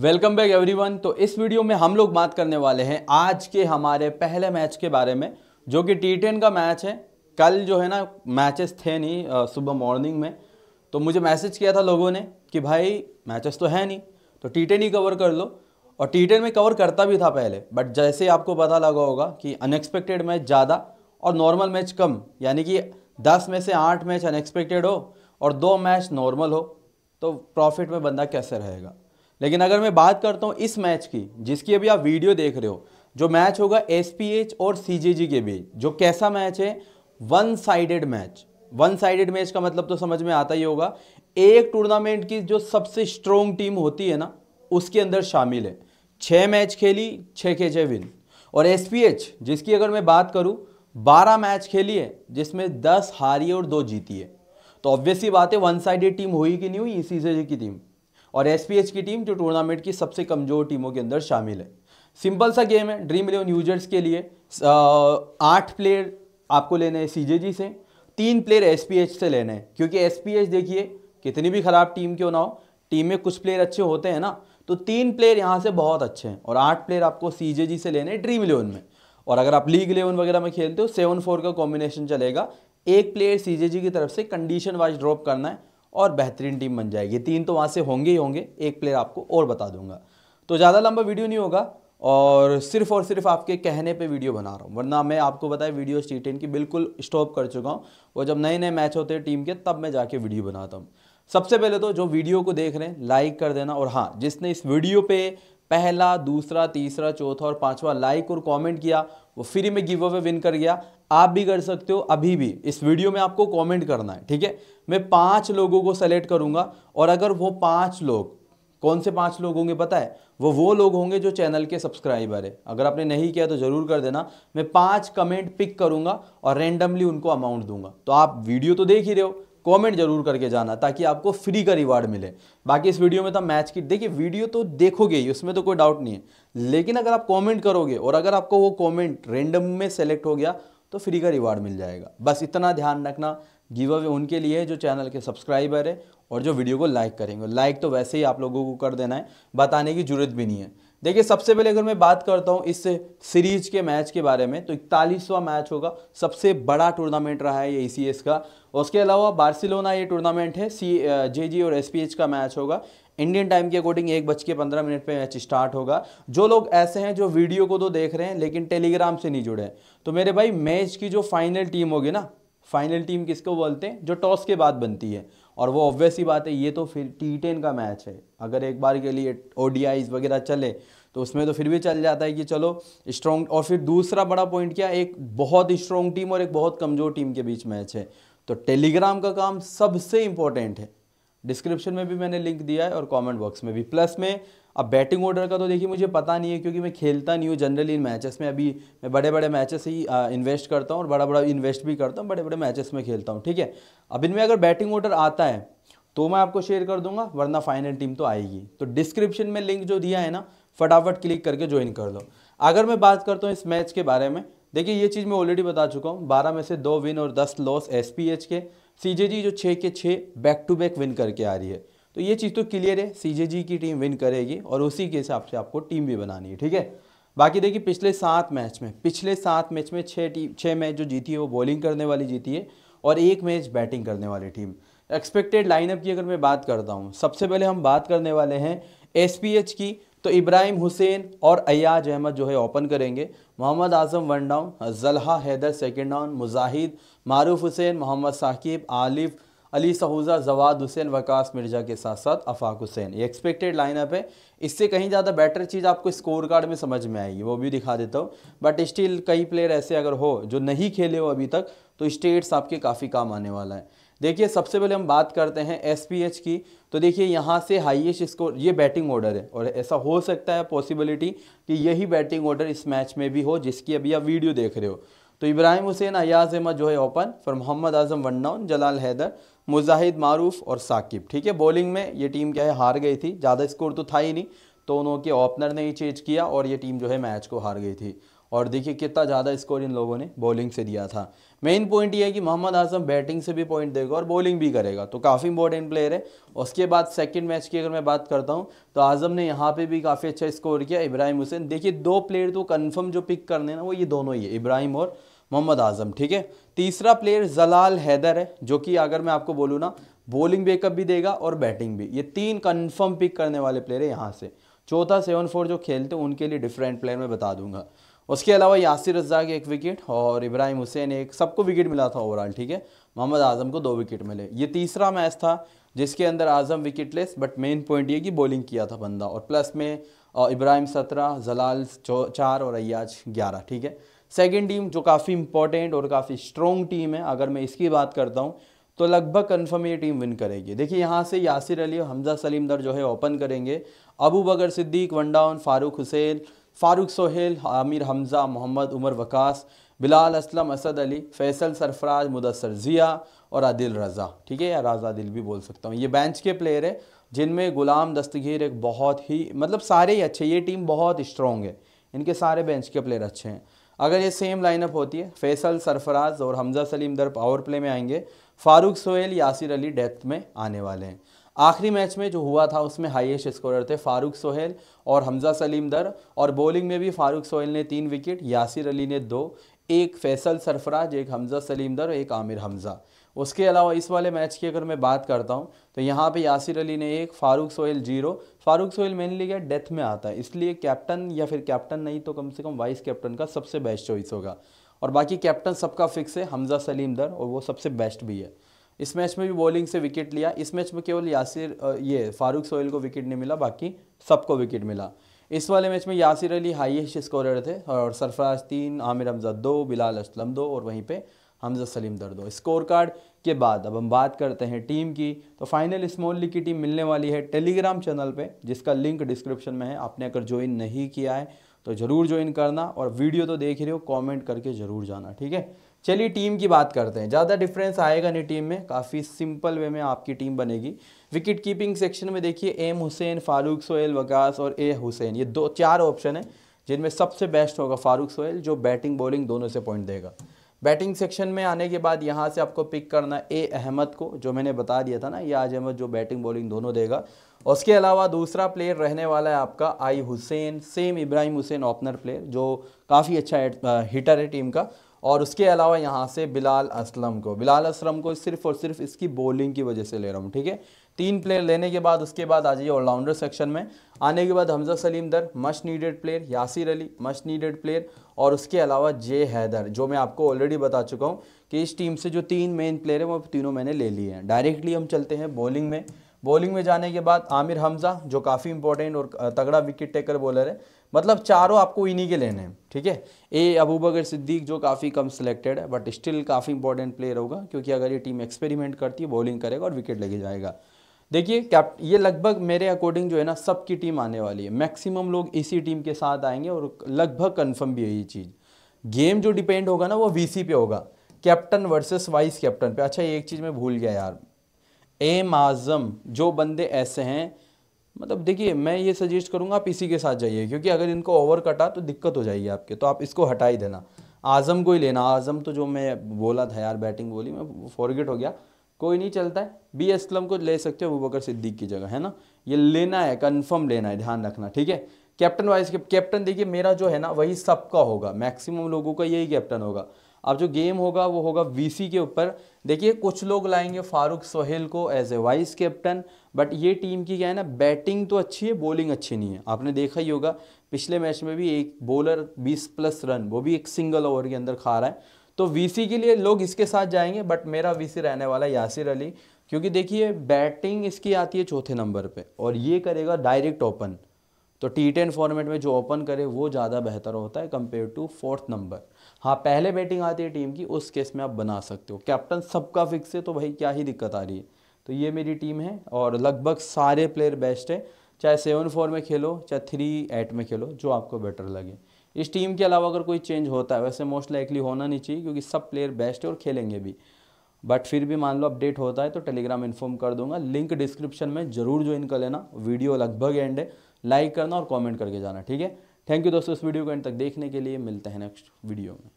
welcome back everyone तो इस video में हम लोग बात करने वाले हैं आज के हमारे पहले मैच के बारे में जो कि टी टेन का मैच है कल जो है ना मैचेस थे नहीं सुबह मॉर्निंग में तो मुझे मैसेज किया था लोगों ने कि भाई मैचेस तो है नहीं तो टी टेन ही कवर कर लो और टी टेन में कवर करता भी था पहले बट जैसे आपको पता लगा होगा कि अनएक्सपेक्टेड मैच ज़्यादा और नॉर्मल मैच कम यानी कि दस में से आठ मैच अनएक्सपेक्टेड हो और दो मैच नॉर्मल हो तो प्रॉफिट में बंदा कैसे रहेगा लेकिन अगर मैं बात करता हूँ इस मैच की जिसकी अभी आप वीडियो देख रहे हो जो मैच होगा एस और सी के बीच जो कैसा मैच है one sided match one sided match का मतलब तो समझ में आता ही होगा एक टूर्नामेंट की जो सबसे स्ट्रोंग टीम होती है ना उसके अंदर शामिल है छः मैच खेली छः के छः विन और एस जिसकी अगर मैं बात करूँ बारह मैच खेली है जिसमें दस हारी और दो जीती है तो ऑब्वियसली बात है वन साइडेड टीम हुई कि नहीं हुई इसी से की टीम और एस की टीम जो टूर्नामेंट की सबसे कमज़ोर टीमों के अंदर शामिल है सिंपल सा गेम है ड्रीम इलेवन यूजर्स के लिए आठ प्लेयर आपको लेने हैं सी से तीन प्लेयर एस से लेने हैं क्योंकि एस देखिए कितनी भी ख़राब टीम क्यों ना हो टीम में कुछ प्लेयर अच्छे होते हैं ना तो तीन प्लेयर यहाँ से बहुत अच्छे हैं और आठ प्लेयर आपको सी से लेने हैं ड्रीम इलेवन में और अगर आप लीग इलेवन वगैरह में खेलते हो सेवन फोर का कॉम्बिनेशन चलेगा एक प्लेयर सी की तरफ से कंडीशन वाइज ड्रॉप करना है और बेहतरीन टीम बन जाएगी तीन तो वहाँ से होंगे ही होंगे एक प्लेयर आपको और बता दूंगा तो ज़्यादा लंबा वीडियो नहीं होगा और सिर्फ और सिर्फ आपके कहने पे वीडियो बना रहा हूँ वरना मैं आपको बताया वीडियो टी टेन की बिल्कुल स्टॉप कर चुका हूँ और जब नए नए मैच होते हैं टीम के तब मैं जाके वीडियो बनाता हूँ सबसे पहले तो जो वीडियो को देख रहे हैं लाइक कर देना और हाँ जिसने इस वीडियो पे पहला दूसरा तीसरा चौथा और पांचवा लाइक और कमेंट किया वो फ्री में गिव अवे विन कर गया आप भी कर सकते हो अभी भी इस वीडियो में आपको कमेंट करना है ठीक है मैं पांच लोगों को सेलेक्ट करूंगा और अगर वो पांच लोग कौन से पांच लोग होंगे पता है वो वो लोग होंगे जो चैनल के सब्सक्राइबर है अगर आपने नहीं किया तो ज़रूर कर देना मैं पांच कमेंट पिक करूंगा और रेंडमली उनको अमाउंट दूंगा तो आप वीडियो तो देख ही रहे हो कमेंट जरूर करके जाना ताकि आपको फ्री का रिवार्ड मिले बाकी इस वीडियो में तो मैच की देखिए वीडियो तो देखोगे ही उसमें तो कोई डाउट नहीं है लेकिन अगर आप कमेंट करोगे और अगर आपको वो कमेंट रेंडम में सेलेक्ट हो गया तो फ्री का रिवार्ड मिल जाएगा बस इतना ध्यान रखना गिव अवे उनके लिए जो चैनल के सब्सक्राइबर है और जो वीडियो को लाइक करेंगे लाइक तो वैसे ही आप लोगों को कर देना है बताने की जरूरत भी नहीं है देखिए सबसे पहले अगर मैं बात करता हूँ इस सीरीज के मैच के बारे में तो इकतालीसवां मैच होगा सबसे बड़ा टूर्नामेंट रहा है ये ई e का उसके अलावा बार्सिलोना ये टूर्नामेंट है सी जे जी और एस का मैच होगा इंडियन टाइम के अकॉर्डिंग एक बज के पंद्रह मिनट पे मैच स्टार्ट होगा जो लोग ऐसे हैं जो वीडियो को तो देख रहे हैं लेकिन टेलीग्राम से नहीं जुड़े हैं तो मेरे भाई मैच की जो फाइनल टीम होगी ना फाइनल टीम किसको बोलते हैं जो टॉस के बाद बनती है और वो ऑब्वियस ही बात है ये तो फिर टी टेन का मैच है अगर एक बार के लिए ओ वगैरह चले तो उसमें तो फिर भी चल जाता है कि चलो स्ट्रॉन्ग और फिर दूसरा बड़ा पॉइंट क्या एक बहुत स्ट्रॉन्ग टीम और एक बहुत कमज़ोर टीम के बीच मैच है तो टेलीग्राम का काम सबसे इम्पोर्टेंट है डिस्क्रिप्शन में भी मैंने लिंक दिया है और कमेंट बॉक्स में भी प्लस में अब बैटिंग ऑर्डर का तो देखिए मुझे पता नहीं है क्योंकि मैं खेलता नहीं हूँ जनरली इन मैचेस में अभी मैं बड़े बड़े मैचेस ही इन्वेस्ट करता हूँ और बड़ा बड़ा इन्वेस्ट भी करता हूँ बड़े बड़े मैचेस में खेलता हूँ ठीक है अब इनमें अगर बैटिंग ऑर्डर आता है तो मैं आपको शेयर कर दूंगा वरना फाइनल टीम तो आएगी तो डिस्क्रिप्शन में लिंक जो दिया है ना फटाफट क्लिक करके ज्वाइन कर दो अगर मैं बात करता हूँ इस मैच के बारे में देखिए ये चीज़ मैं ऑलरेडी बता चुका हूँ बारह में से दो विन और दस लॉस एस के सी जो छः के छः बैक टू बैक विन करके आ रही है तो ये चीज़ तो क्लियर है सीजेजी की टीम विन करेगी और उसी के हिसाब से आपको टीम भी बनानी है ठीक है बाकी देखिए पिछले सात मैच में पिछले सात मैच में छः टीम छः मैच जो जीती है वो बॉलिंग करने वाली जीती है और एक मैच बैटिंग करने वाली टीम एक्सपेक्टेड लाइनअप की अगर मैं बात करता हूँ सबसे पहले हम बात करने वाले हैं एस की तो इब्राहिम हुसैन और अयाज अहमद जो है ओपन करेंगे मोहम्मद आजम वन डाउन जलहा हैदर सेकेंड डाउन मुजाहिद मारूफ हुसैन मोहम्मद साकिब आलिफ अली सहूजा जवाद हुसैन वकास मिर्जा के साथ साथ अफाक हुसैन ये एक्सपेक्टेड लाइनअप है इससे कहीं ज़्यादा बेटर चीज़ आपको स्कोर कार्ड में समझ में आएगी वो भी दिखा देता हूँ बट स्टिल कई प्लेयर ऐसे अगर हो जो नहीं खेले हो अभी तक तो स्टेट्स आपके काफ़ी काम आने वाला है देखिए सबसे पहले हम बात करते हैं एस की तो देखिए यहाँ से हाइएस्ट स्कोर ये बैटिंग ऑर्डर है और ऐसा हो सकता है पॉसिबिलिटी कि यही बैटिंग ऑर्डर इस मैच में भी हो जिसकी अभी आप वीडियो देख रहे हो तो इब्राहिम हुसैन अयाज अहमद जो है ओपन फिर मोहम्मद आजम वन्नाउन जलाल हैदर मुजाहिद मारूफ और साकिब ठीक है बॉलिंग में ये टीम क्या है हार गई थी ज़्यादा स्कोर तो था ही नहीं तो उनके ओपनर ने ही चेंज किया और ये टीम जो है मैच को हार गई थी और देखिए कितना ज़्यादा स्कोर इन लोगों ने बॉलिंग से दिया था मेन पॉइंट ये है कि मोहम्मद आजम बैटिंग से भी पॉइंट देगा और बॉलिंग भी करेगा तो काफ़ी इंपॉर्टेंट प्लेयर है उसके बाद सेकंड मैच की अगर मैं बात करता हूँ तो आजम ने यहाँ पे भी काफ़ी अच्छा स्कोर किया इब्राहिम हुसैन देखिए दो प्लेयर तो कन्फर्म जो पिक करने ना वो ये दोनों ही है इब्राहिम और मोहम्मद आजम ठीक है तीसरा प्लेयर जलाल हैदर है जो कि अगर मैं आपको बोलूँ ना बॉलिंग बेकअप भी देगा और बैटिंग भी ये तीन कन्फर्म पिक करने वाले प्लेयर है यहाँ से चौथा सेवन फोर जो खेलते हैं उनके लिए डिफरेंट प्लेयर मैं बता दूंगा उसके अलावा यासिर रजाक एक विकेट और इब्राहिम हुसैन एक सबको विकेट मिला था ओवरऑल ठीक है मोहम्मद आजम को दो विकेट मिले ये तीसरा मैच था जिसके अंदर Azam wicketless but main point ये कि बॉलिंग किया था बंदा और प्लस में इब्राहिम सत्रह जलाल चार और अयाज ग्यारह ठीक है सेकेंड टीम जो काफ़ी इंपॉर्टेंट और काफ़ी स्ट्रॉन्ग टीम है अगर मैं इसकी बात करता हूँ तो लगभग कन्फर्म ये टीम विन करेगी देखिए यहाँ से यासिर अली और हमजा सलीम दर जो है ओपन करेंगे अबू बगर सिद्दीक वन डाउन फारूक हुसैन फ़ारूक सोहेल आमिर हमज़ा मोहम्मद उमर वकास बिलाल असलम असद अली फैसल सरफराज मुदसर ज़िया और आदिल रज़ा ठीक है या राजा दिल भी बोल सकता हूँ ये बेंच के प्लेयर है जिनमें गुलाम दस्तगीर एक बहुत ही मतलब सारे ही अच्छे ये टीम बहुत स्ट्रॉन्ग है इनके सारे बेंच के प्लेयर अच्छे हैं अगर ये सेम लाइनअप होती है फैसल सरफराज और हमजा सलीम दर पावर प्ले में आएंगे फ़ारूक सोहेल यासिर अली डेथ में आने वाले हैं आखिरी मैच में जो हुआ था उसमें हाईएस्ट स्कोरर थे फारूक सोहेल और हमजा सलीम दर और बॉलिंग में भी फारूक सोहेल ने तीन विकेट यासिर अली ने दो एक फैसल सरफराज एक हमजा सलीम दर और एक आमिर हमजा उसके अलावा इस वाले मैच की अगर मैं बात करता हूँ तो यहाँ पे यासिर अली ने एक फ़ारूक सोहेल जीरो फ़ारूक सोहेल मेनली क्या डेथ में आता है इसलिए कैप्टन या फिर कैप्टन नहीं तो कम से कम वाइस कैप्टन का सबसे बेस्ट चॉइस होगा और बाकी कैप्टन सबका फिक्स है हमजा सलीम दर और वो सबसे बेस्ट भी है इस मैच में भी बॉलिंग से विकेट लिया इस मैच में केवल यासिर ये फारूक सोहेल को विकेट नहीं मिला बाकी सबको विकेट मिला इस वाले मैच में यासिर अली हाइस्ट स्कोरर थे और सरफराज तीन आमिर हमजा दो बिलाल असलम दो और वहीं पे हमजा सलीम दर दो स्कोर कार्ड के बाद अब हम बात करते हैं टीम की तो फाइनल स्मॉल लीग की टीम मिलने वाली है टेलीग्राम चैनल पे जिसका लिंक डिस्क्रिप्शन में है आपने अगर ज्वाइन नहीं किया है तो ज़रूर ज्वाइन करना और वीडियो तो देख रहे हो कमेंट करके ज़रूर जाना ठीक है चलिए टीम की बात करते हैं ज़्यादा डिफरेंस आएगा नहीं टीम में काफ़ी सिंपल वे में आपकी टीम बनेगी विकेट कीपिंग सेक्शन में देखिए एम हुसैन फारूक सोहेल वकास और ए हुसैन ये दो चार ऑप्शन है जिनमें सबसे बेस्ट होगा फारूक सोहेल जो बैटिंग बॉलिंग दोनों से पॉइंट देगा बैटिंग सेक्शन में आने के बाद यहाँ से आपको पिक करना ए अहमद को जो मैंने बता दिया था ना ये आज अहमद जो बैटिंग बॉलिंग दोनों देगा उसके अलावा दूसरा प्लेयर रहने वाला है आपका I Hussain same Ibrahim Hussain opener player जो काफ़ी अच्छा हिटर है टीम का और उसके अलावा यहाँ से बिलाल असलम को बिलाल असलम को सिर्फ और सिर्फ इसकी बॉलिंग की वजह से ले रहा हूँ ठीक है तीन प्लेयर लेने के बाद उसके बाद आ जाइए ऑलराउंडर सेक्शन में आने के बाद Hamza Saleem Dar must needed player Yasir Ali must needed player और उसके अलावा जे हैदर जो मैं आपको ऑलरेडी बता चुका हूँ कि इस टीम से जो तीन मेन प्लेयर हैं वो तीनों मैंने ले लिए हैं डायरेक्टली हम चलते हैं बॉलिंग में बॉलिंग में जाने के बाद आमिर हमजा जो काफ़ी इंपॉर्टेंट और तगड़ा विकेट टेकर बॉलर है मतलब चारों आपको इन्हीं के लेने हैं ठीक है ए अबूबकर सिद्दीक जो काफ़ी कम सिलेक्टेड है बट स्टिल काफ़ी इंपॉर्टेंट प्लेयर होगा क्योंकि अगर ये टीम एक्सपेरिमेंट करती है बॉलिंग करेगा और विकेट लेके जाएगा देखिए कैप ये लगभग मेरे अकॉर्डिंग जो है ना सबकी टीम आने वाली है मैक्सिमम लोग इसी टीम के साथ आएंगे और लगभग कन्फर्म भी है ये चीज़ गेम जो डिपेंड होगा ना वो वी पे होगा कैप्टन वर्सेस वाइस कैप्टन पे अच्छा एक चीज़ मैं भूल गया यार एम आज़म जो बंदे ऐसे हैं मतलब देखिए मैं ये सजेस्ट करूँगा आप इसी के साथ जाइए क्योंकि अगर इनको ओवर कटा तो दिक्कत हो जाएगी आपके तो आप इसको हटा ही देना आज़म को ही लेना आज़म तो जो मैं बोला था यार बैटिंग बोली मैं फॉरगेट हो गया कोई नहीं चलता है बी असलम को ले सकते हो वो बकर सिद्दीक की जगह है ना ये लेना है कन्फर्म लेना है ध्यान रखना ठीक है कैप्टन वाइस कैप्टन देखिए मेरा जो है ना वही सबका होगा मैक्सिमम लोगों का यही कैप्टन होगा अब जो गेम होगा वो होगा वीसी के ऊपर देखिए कुछ लोग लाएंगे फारूक सोहेल को as a vice captain but ये टीम की क्या है ना बैटिंग तो अच्छी है बॉलिंग अच्छी नहीं है आपने देखा ही होगा पिछले मैच में भी एक बॉलर 20 प्लस रन वो भी एक सिंगल ओवर के अंदर खा रहा है तो वीसी के लिए लोग इसके साथ जाएंगे बट मेरा वी रहने वाला यासिर अली क्योंकि देखिए बैटिंग इसकी आती है चौथे नंबर पर और ये करेगा डायरेक्ट ओपन तो टी टेन फॉर्मेट में जो ओपन करे वो ज़्यादा बेहतर होता है कंपेयर टू फोर्थ नंबर हाँ पहले बैटिंग आती है टीम की उस केस में आप बना सकते हो कैप्टन सबका फिक्स है तो भाई क्या ही दिक्कत आ रही है तो ये मेरी टीम है और लगभग सारे प्लेयर बेस्ट है चाहे सेवन फोर में खेलो चाहे थ्री एट में खेलो जो आपको बेटर लगे इस टीम के अलावा अगर कोई चेंज होता है वैसे मोस्ट लाइकली होना नहीं चाहिए क्योंकि सब प्लेयर बेस्ट है और खेलेंगे भी बट फिर भी मान लो अपडेट होता है तो टेलीग्राम इन्फॉर्म कर दूंगा लिंक डिस्क्रिप्शन में ज़रूर ज्वाइन कर लेना वीडियो लगभग एंड है लाइक करना और कॉमेंट करके जाना ठीक है थैंक यू दोस्तों इस वीडियो को एंड तक देखने के लिए मिलते हैं नेक्स्ट वीडियो में